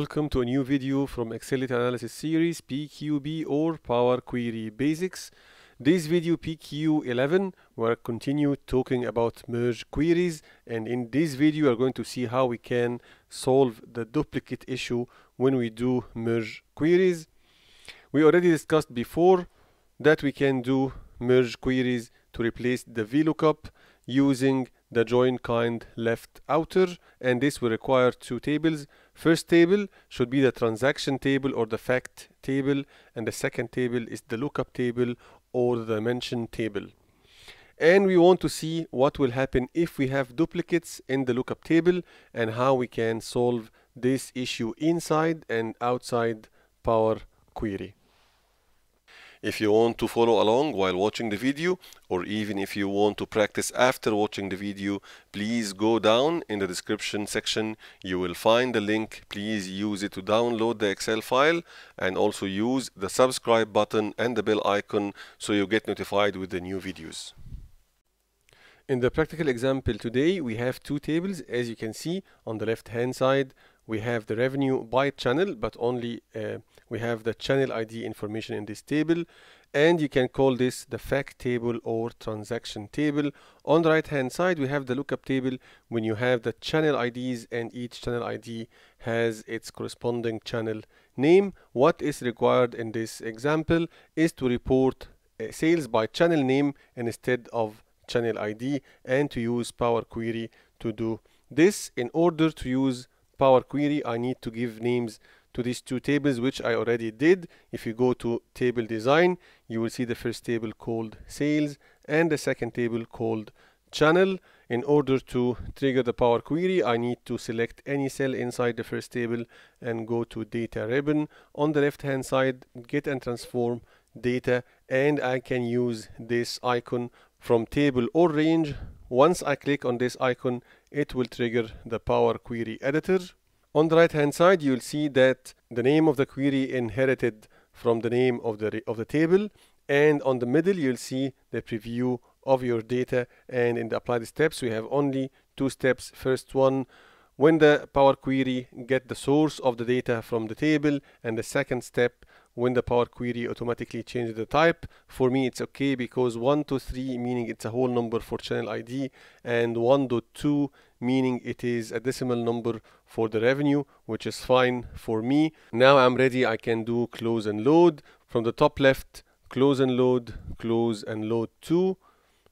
Welcome to a new video from Excel Analysis Series PQB or Power Query Basics. This video PQ11 we're continue talking about merge queries and in this video we're going to see how we can solve the duplicate issue when we do merge queries. We already discussed before that we can do merge queries to replace the VLOOKUP using the join kind left outer and this will require two tables first table should be the transaction table or the fact table and the second table is the lookup table or the dimension table and we want to see what will happen if we have duplicates in the lookup table and how we can solve this issue inside and outside Power Query if you want to follow along while watching the video or even if you want to practice after watching the video please go down in the description section you will find the link please use it to download the excel file and also use the subscribe button and the bell icon so you get notified with the new videos in the practical example today we have two tables as you can see on the left hand side we have the revenue by channel but only uh, we have the channel ID information in this table and you can call this the fact table or transaction table on the right hand side we have the lookup table when you have the channel IDs and each channel ID has its corresponding channel name what is required in this example is to report uh, sales by channel name instead of channel ID and to use Power Query to do this in order to use Power Query, I need to give names to these two tables, which I already did. If you go to table design, you will see the first table called sales and the second table called channel. In order to trigger the Power Query, I need to select any cell inside the first table and go to data ribbon. On the left hand side, get and transform data and I can use this icon from table or range. Once I click on this icon, it will trigger the Power Query Editor. On the right hand side, you'll see that the name of the query inherited from the name of the, of the table. And on the middle, you'll see the preview of your data. And in the applied steps, we have only two steps. First one, when the Power Query get the source of the data from the table. And the second step, when the Power Query automatically changes the type. For me, it's okay because 1 to 3 meaning it's a whole number for channel ID and 1.2 meaning it is a decimal number for the revenue, which is fine for me. Now I'm ready. I can do close and load from the top left, close and load, close and load 2.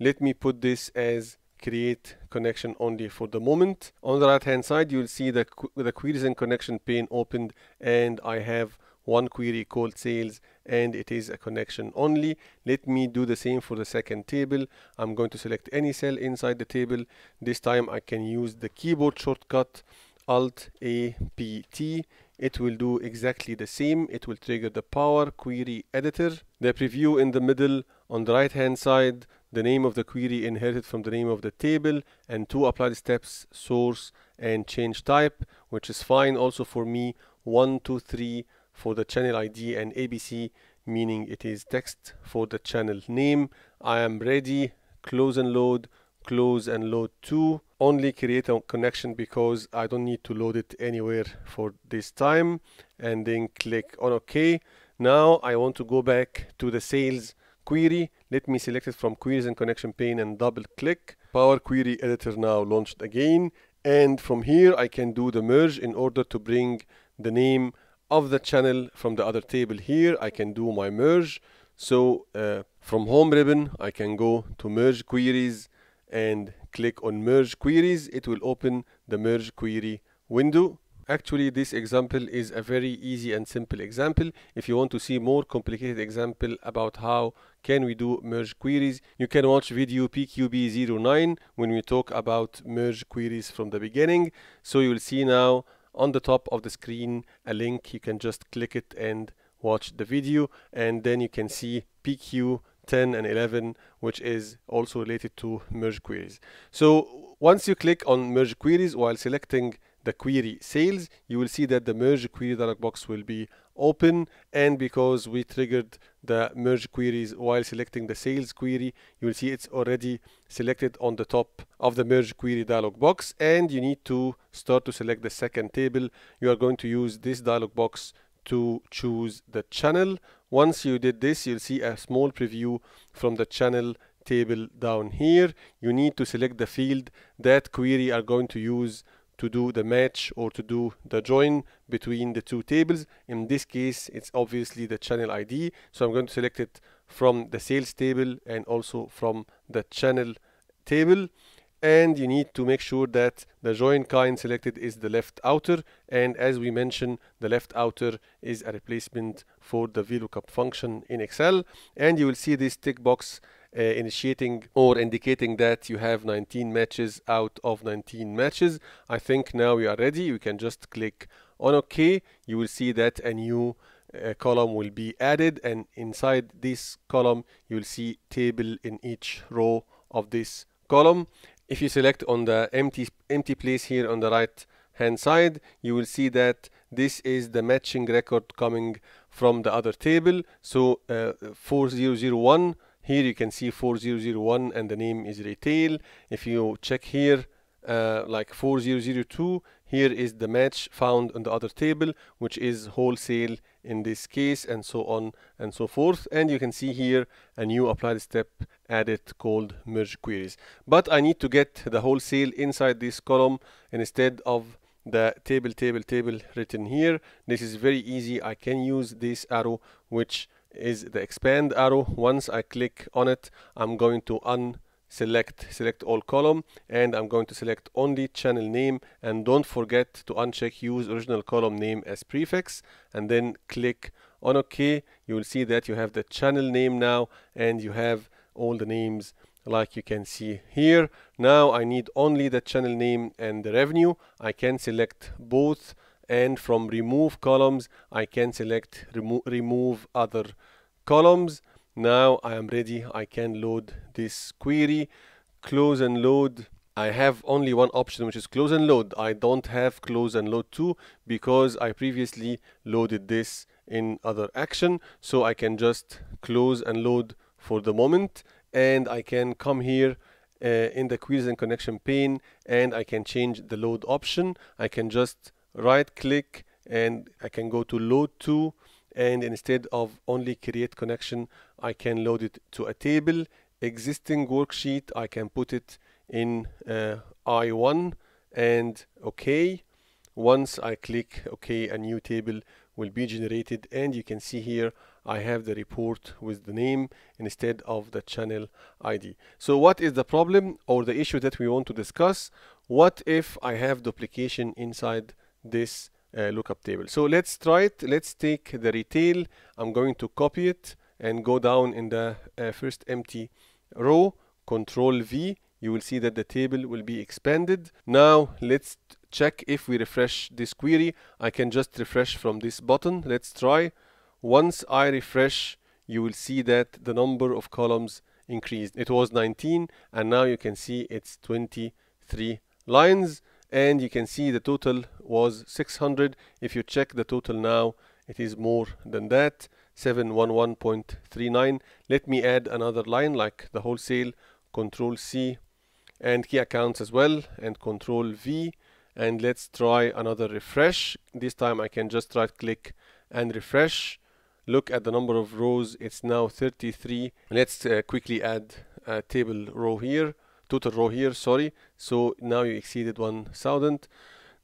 Let me put this as create connection only for the moment. On the right hand side, you'll see the, the queries and connection pane opened and I have one query called sales and it is a connection only let me do the same for the second table i'm going to select any cell inside the table this time i can use the keyboard shortcut alt a p t it will do exactly the same it will trigger the power query editor the preview in the middle on the right hand side the name of the query inherited from the name of the table and two applied steps source and change type which is fine also for me one two three for the channel ID and ABC meaning it is text for the channel name. I am ready, close and load, close and load to. Only create a connection because I don't need to load it anywhere for this time and then click on OK. Now I want to go back to the sales query. Let me select it from queries and connection pane and double click. Power Query Editor now launched again. And from here I can do the merge in order to bring the name of the channel from the other table here I can do my merge so uh, from home ribbon I can go to merge queries and click on merge queries it will open the merge query window actually this example is a very easy and simple example if you want to see more complicated example about how can we do merge queries you can watch video pqb09 when we talk about merge queries from the beginning so you'll see now on the top of the screen a link you can just click it and watch the video and then you can see PQ 10 and 11 which is also related to merge queries so once you click on merge queries while selecting the query sales, you will see that the merge query dialog box will be open. And because we triggered the merge queries while selecting the sales query, you will see it's already selected on the top of the merge query dialog box. And you need to start to select the second table. You are going to use this dialog box to choose the channel. Once you did this, you'll see a small preview from the channel table down here. You need to select the field that query are going to use to do the match or to do the join between the two tables. In this case, it's obviously the channel ID. So I'm going to select it from the sales table and also from the channel table. And you need to make sure that the join kind selected is the left outer. And as we mentioned, the left outer is a replacement for the VLOOKUP function in Excel. And you will see this tick box uh, initiating or indicating that you have 19 matches out of 19 matches. I think now we are ready. You can just click on OK. You will see that a new uh, column will be added and inside this column you'll see table in each row of this column. If you select on the empty, empty place here on the right hand side you will see that this is the matching record coming from the other table so uh, 4001 here you can see 4001 and the name is retail if you check here uh, like 4002 here is the match found on the other table which is wholesale in this case and so on and so forth and you can see here a new applied step added called merge queries but I need to get the wholesale inside this column instead of the table table table written here this is very easy I can use this arrow which is the expand arrow. Once I click on it, I'm going to unselect, select all column, and I'm going to select only channel name. And don't forget to uncheck use original column name as prefix, and then click on OK. You will see that you have the channel name now, and you have all the names like you can see here. Now I need only the channel name and the revenue. I can select both and from remove columns I can select remo remove other columns now I am ready I can load this query close and load I have only one option which is close and load I don't have close and load 2 because I previously loaded this in other action so I can just close and load for the moment and I can come here uh, in the queries and connection pane and I can change the load option I can just right click and I can go to load to and instead of only create connection I can load it to a table existing worksheet I can put it in uh, I1 and OK once I click OK a new table will be generated and you can see here I have the report with the name instead of the channel ID. So what is the problem or the issue that we want to discuss? What if I have duplication inside this uh, lookup table. So let's try it. Let's take the retail. I'm going to copy it and go down in the uh, first empty row, control V. You will see that the table will be expanded. Now let's check if we refresh this query. I can just refresh from this button. Let's try. Once I refresh, you will see that the number of columns increased. It was 19 and now you can see it's 23 lines and you can see the total was 600 if you check the total now it is more than that 711.39 let me add another line like the wholesale control C and key accounts as well and control V and let's try another refresh this time I can just right click and refresh look at the number of rows it's now 33 let's uh, quickly add a table row here total row here sorry so now you exceeded 1000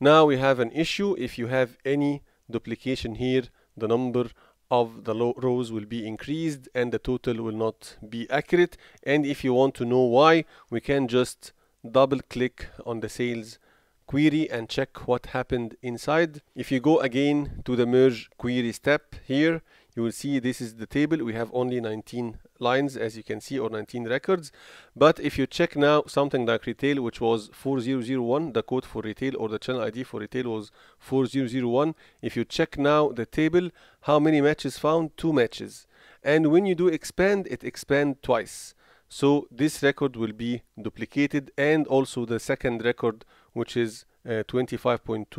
now we have an issue if you have any duplication here the number of the rows will be increased and the total will not be accurate and if you want to know why we can just double click on the sales query and check what happened inside if you go again to the merge query step here you will see this is the table we have only 19 lines as you can see or 19 records but if you check now something like retail which was 4001 the code for retail or the channel id for retail was 4001 if you check now the table how many matches found two matches and when you do expand it expand twice so this record will be duplicated and also the second record which is 25.24001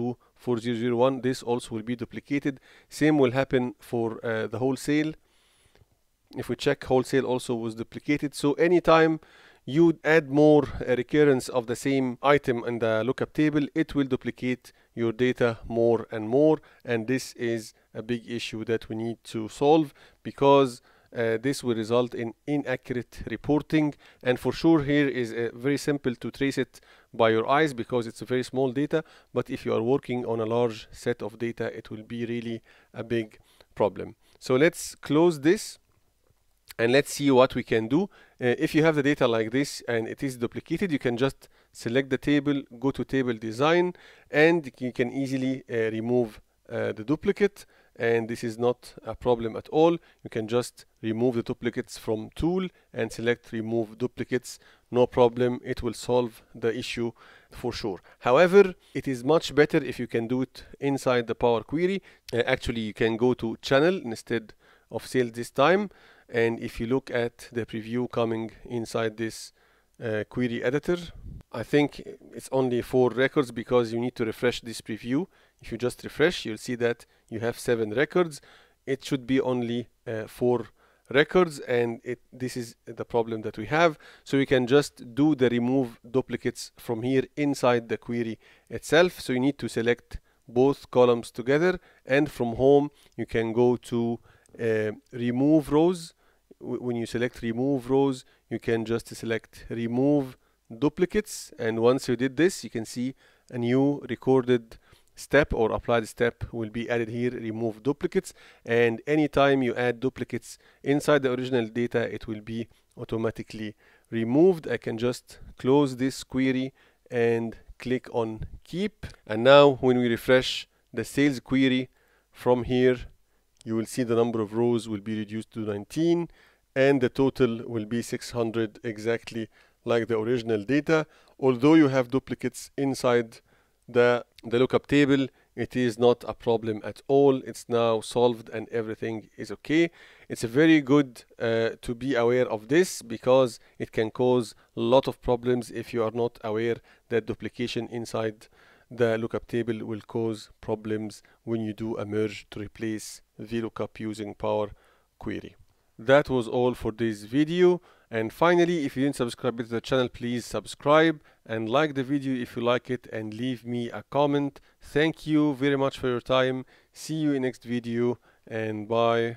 uh, this also will be duplicated same will happen for uh, the wholesale if we check wholesale also was duplicated so anytime you add more uh, recurrence of the same item in the lookup table it will duplicate your data more and more and this is a big issue that we need to solve because uh, this will result in inaccurate reporting and for sure here is uh, very simple to trace it by your eyes because it's a very small data but if you are working on a large set of data it will be really a big problem so let's close this and let's see what we can do uh, if you have the data like this and it is duplicated you can just select the table go to table design and you can easily uh, remove uh, the duplicate and this is not a problem at all you can just remove the duplicates from tool and select remove duplicates no problem it will solve the issue for sure however it is much better if you can do it inside the power query uh, actually you can go to channel instead of sales this time and if you look at the preview coming inside this uh, query editor I think it's only four records because you need to refresh this preview. If you just refresh, you'll see that you have seven records. It should be only uh, four records and it, this is the problem that we have. So we can just do the remove duplicates from here inside the query itself. So you need to select both columns together and from home you can go to uh, remove rows. W when you select remove rows, you can just select remove duplicates and once you did this you can see a new recorded step or applied step will be added here remove duplicates and anytime you add duplicates inside the original data it will be automatically removed I can just close this query and click on keep and now when we refresh the sales query from here you will see the number of rows will be reduced to 19 and the total will be 600 exactly like the original data. Although you have duplicates inside the, the lookup table, it is not a problem at all. It's now solved and everything is okay. It's very good uh, to be aware of this because it can cause a lot of problems if you are not aware that duplication inside the lookup table will cause problems when you do a merge to replace VLOOKUP using Power Query. That was all for this video. And finally, if you didn't subscribe to the channel, please subscribe and like the video if you like it and leave me a comment. Thank you very much for your time. See you in next video and bye.